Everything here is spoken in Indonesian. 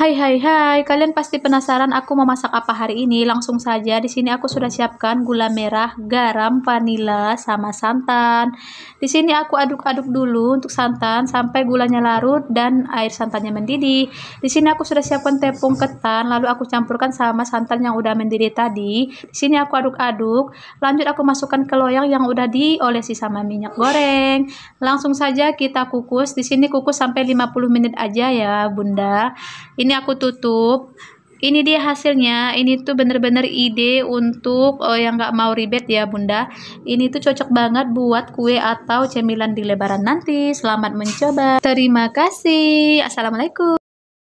Hai hai hai, kalian pasti penasaran aku mau masak apa hari ini. Langsung saja di sini aku sudah siapkan gula merah, garam, vanila sama santan. Di sini aku aduk-aduk dulu untuk santan sampai gulanya larut dan air santannya mendidih. Di sini aku sudah siapkan tepung ketan lalu aku campurkan sama santan yang udah mendidih tadi. Di sini aku aduk-aduk. Lanjut aku masukkan ke loyang yang udah diolesi sama minyak goreng. Langsung saja kita kukus. Di sini kukus sampai 50 menit aja ya, Bunda. Ini ini aku tutup ini dia hasilnya ini tuh bener-bener ide untuk uh, yang gak mau ribet ya bunda ini tuh cocok banget buat kue atau cemilan di lebaran nanti selamat mencoba terima kasih assalamualaikum